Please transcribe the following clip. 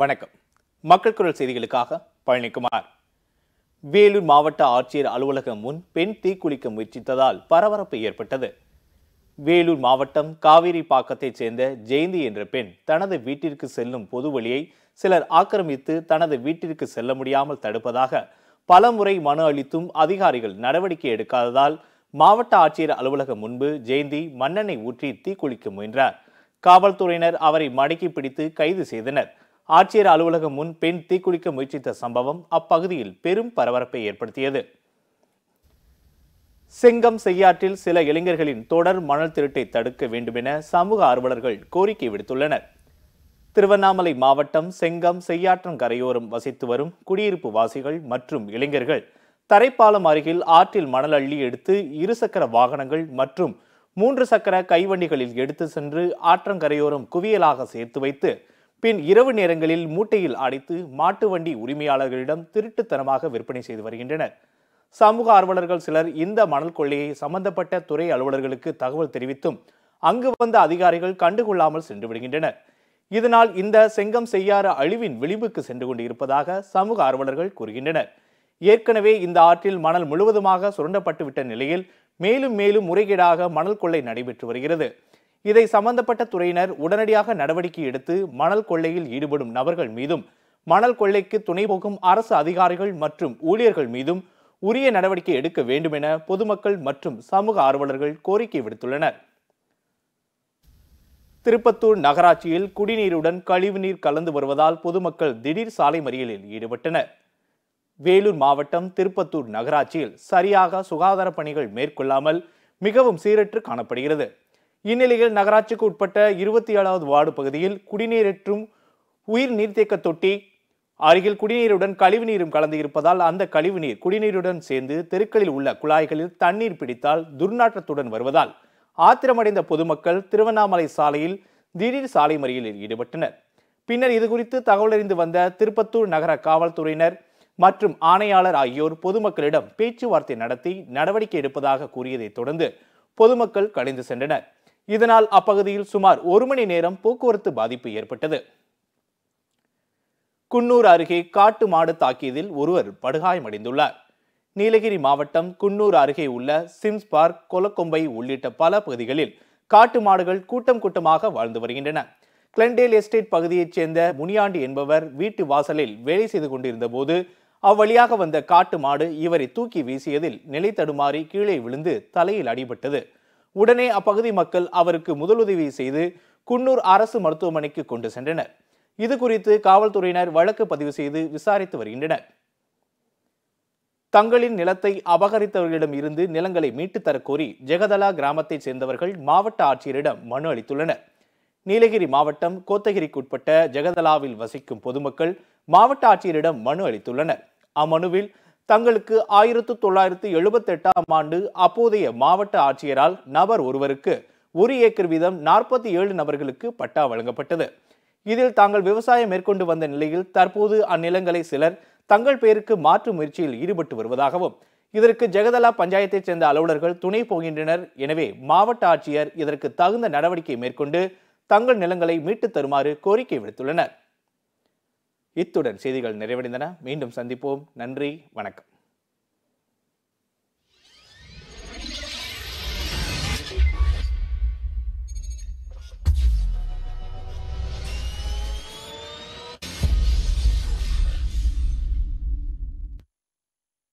வணக்கம் மக்கள் குரல் செய்திகளுக்காக பழனிக்குமார் வேலூர் மாவட்ட ஆட்சியர் அலுவலகம் முன் பெண் தீக்குளிக்க முயற்சித்ததால் பரபரப்பு ஏற்பட்டது வேலூர் மாவட்டம் காவிரி பாக்கத்தைச் சேர்ந்த ஜெயந்தி என்ற பெண் தனது வீட்டிற்கு செல்லும் பொது வழியை சிலர் ஆக்கிரமித்து தனது வீட்டிற்கு செல்ல முடியாமல் தடுப்பதாக பலமுறை மனு அளித்தும் அதிகாரிகள் நடவடிக்கை எடுக்காததால் மாவட்ட ஆட்சியர் அலுவலகம் முன்பு ஜெயந்தி மன்னனை ஊற்றி தீக்குளிக்க முயன்றார் காவல்துறையினர் அவரை மடக்கி பிடித்து கைது செய்தனர் ஆட்சியர் அலுவலகம் முன் பெண் தீக்குளிக்க முயற்சித்த சம்பவம் அப்பகுதியில் பெரும் பரபரப்பை ஏற்படுத்தியது செங்கம் செய்யாற்றில் சில இளைஞர்களின் தொடர் மணல் திருட்டை தடுக்க வேண்டுமென சமூக ஆர்வலர்கள் கோரிக்கை விடுத்துள்ளனர் திருவண்ணாமலை மாவட்டம் செங்கம் செய்யாற்றம் கரையோரம் வசித்து வரும் குடியிருப்பு வாசிகள் மற்றும் இளைஞர்கள் தரைப்பாலம் அருகில் ஆற்றில் மணல் அள்ளி எடுத்து இருசக்கர வாகனங்கள் மற்றும் மூன்று சக்கர கைவண்டிகளில் எடுத்து சென்று ஆற்றங்கரையோரம் குவியலாக சேர்த்து வைத்து பின் இரவு நேரங்களில் மூட்டையில் அடைத்து மாட்டு வண்டி உரிமையாளர்களிடம் திருட்டுத்தனமாக விற்பனை செய்து வருகின்றனர் சமூக ஆர்வலர்கள் சிலர் இந்த மணல் கொள்ளையை சம்பந்தப்பட்ட துறை அலுவலர்களுக்கு தகவல் தெரிவித்தும் அங்கு வந்த அதிகாரிகள் கண்டுகொள்ளாமல் சென்று விடுகின்றனர் இதனால் இந்த செங்கம் செய்யாறு அழிவின் விளிம்புக்கு சென்று கொண்டு இருப்பதாக சமூக ஆர்வலர்கள் கூறுகின்றனர் ஏற்கனவே இந்த ஆற்றில் மணல் முழுவதுமாக சுரண்டப்பட்டுவிட்ட நிலையில் மேலும் மேலும் முறைகேடாக மணல் கொள்ளை நடைபெற்று வருகிறது இதை சம்பந்தப்பட்ட துறையினர் உடனடியாக நடவடிக்கை எடுத்து மணல் கொள்ளையில் ஈடுபடும் நபர்கள் மீதும் மணல் கொள்ளைக்கு துணை போகும் அரசு அதிகாரிகள் மற்றும் ஊழியர்கள் மீதும் உரிய நடவடிக்கை எடுக்க வேண்டும் என பொதுமக்கள் மற்றும் சமூக ஆர்வலர்கள் கோரிக்கை விடுத்துள்ளனர் திருப்பத்தூர் நகராட்சியில் குடிநீருடன் கழிவுநீர் கலந்து வருவதால் பொதுமக்கள் திடீர் சாலை மறியலில் ஈடுபட்டனர் வேலூர் மாவட்டம் திருப்பத்தூர் நகராட்சியில் சரியாக சுகாதார பணிகள் மேற்கொள்ளாமல் மிகவும் சீரற்று காணப்படுகிறது இந்நிலையில் நகராட்சிக்கு உட்பட்ட இருபத்தி ஏழாவது வார்டு பகுதியில் குடிநீரற்றும் உயிர் நீர்த்தேக்க தொட்டி அருகில் குடிநீருடன் கழிவு நீரும் கலந்து இருப்பதால் அந்த கழிவு நீர் குடிநீருடன் சேர்ந்து தெருக்களில் உள்ள குழாய்களில் தண்ணீர் பிடித்தால் துர்நாற்றத்துடன் வருவதால் ஆத்திரமடைந்த பொதுமக்கள் திருவண்ணாமலை சாலையில் திடீர் சாலை மறியலில் ஈடுபட்டனர் பின்னர் இதுகுறித்து தகவலறிந்து வந்த திருப்பத்தூர் நகர காவல்துறையினர் மற்றும் ஆணையாளர் ஆகியோர் பொதுமக்களிடம் பேச்சுவார்த்தை நடத்தி நடவடிக்கை எடுப்பதாக கூறியதைத் தொடர்ந்து பொதுமக்கள் கலைந்து சென்றனர் இதனால் அப்பகுதியில் சுமார் ஒரு மணி நேரம் போக்குவரத்து பாதிப்பு ஏற்பட்டது குன்னூர் அருகே காட்டு மாடு தாக்கியதில் ஒருவர் படுகாயமடைந்துள்ளார் நீலகிரி மாவட்டம் குன்னூர் அருகே உள்ள சிம்ஸ் பார்க் கொலக்கொம்பை உள்ளிட்ட பல பகுதிகளில் காட்டு மாடுகள் கூட்டம் கூட்டமாக வாழ்ந்து வருகின்றன கிளண்டேல் எஸ்டேட் பகுதியைச் சேர்ந்த முனியாண்டி என்பவர் வீட்டு வாசலில் வேலை செய்து கொண்டிருந்த போது அவ்வழியாக வந்த காட்டு மாடு இவரை தூக்கி வீசியதில் நிலை தடுமாறி கீழே விழுந்து தலையில் அடிபட்டது உடனே அப்பகுதி மக்கள் அவருக்கு முதலுதவி செய்து குன்னூர் அரசு மருத்துவமனைக்கு கொண்டு சென்றனர் இது குறித்து காவல்துறையினர் வழக்கு பதிவு செய்து விசாரித்து வருகின்றனர் தங்களின் நிலத்தை அபகரித்தவர்களிடம் இருந்து நிலங்களை மீட்டுத் தரக்கோரி ஜெகதலா கிராமத்தைச் சேர்ந்தவர்கள் மாவட்ட ஆட்சியரிடம் மனு அளித்துள்ளனர் நீலகிரி மாவட்டம் கோத்தகிரிக்குட்பட்ட ஜெகதலாவில் வசிக்கும் பொதுமக்கள் மாவட்ட ஆட்சியரிடம் மனு அளித்துள்ளனர் அம்மனுவில் தங்களுக்கு ஆயிரத்து தொள்ளாயிரத்து எழுபத்தெட்டாம் ஆண்டு அப்போதைய மாவட்ட ஆட்சியரால் நபர் ஒருவருக்கு ஒரு ஏக்கர் வீதம் நாற்பத்தி ஏழு நபர்களுக்கு பட்டா வழங்கப்பட்டது இதில் தாங்கள் விவசாயம் மேற்கொண்டு வந்த நிலையில் தற்போது அந்நிலங்களை சிலர் தங்கள் பெயருக்கு மாற்று முயற்சியில் ஈடுபட்டு வருவதாகவும் இதற்கு ஜெகதலா பஞ்சாயத்தைச் சேர்ந்த அலுவலர்கள் துணை போகின்றனர் எனவே மாவட்ட ஆட்சியர் இதற்கு தகுந்த நடவடிக்கை மேற்கொண்டு தங்கள் நிலங்களை மீட்டு தருமாறு கோரிக்கை விடுத்துள்ளனர் இத்துடன் செய்திகள் நிறைவடைந்தன மீண்டும் சந்திப்போம் நன்றி வணக்கம்